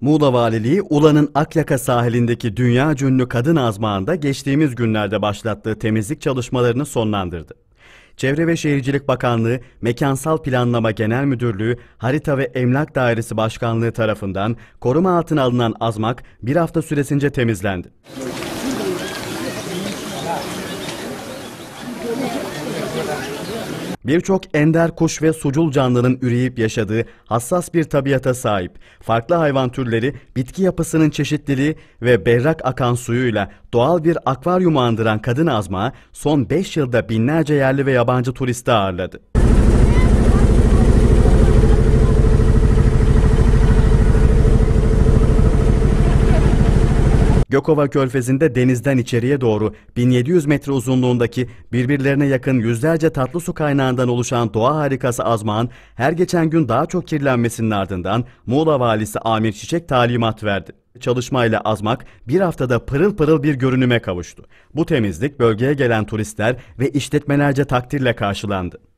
Muğla Valiliği Ulan'ın Akyaka sahilindeki dünya cünlü kadın azmağında geçtiğimiz günlerde başlattığı temizlik çalışmalarını sonlandırdı. Çevre ve Şehircilik Bakanlığı, Mekansal Planlama Genel Müdürlüğü, Harita ve Emlak Dairesi Başkanlığı tarafından koruma altına alınan azmak bir hafta süresince temizlendi. Birçok ender kuş ve sucul canlının üreyip yaşadığı hassas bir tabiata sahip, farklı hayvan türleri bitki yapısının çeşitliliği ve berrak akan suyuyla doğal bir akvaryumu andıran kadın azma son 5 yılda binlerce yerli ve yabancı turisti ağırladı. Gökova Körfezi'nde denizden içeriye doğru 1700 metre uzunluğundaki birbirlerine yakın yüzlerce tatlı su kaynağından oluşan doğa harikası azmağın her geçen gün daha çok kirlenmesinin ardından Muğla valisi Amir Çiçek talimat verdi. Çalışmayla azmak bir haftada pırıl pırıl bir görünüme kavuştu. Bu temizlik bölgeye gelen turistler ve işletmelerce takdirle karşılandı.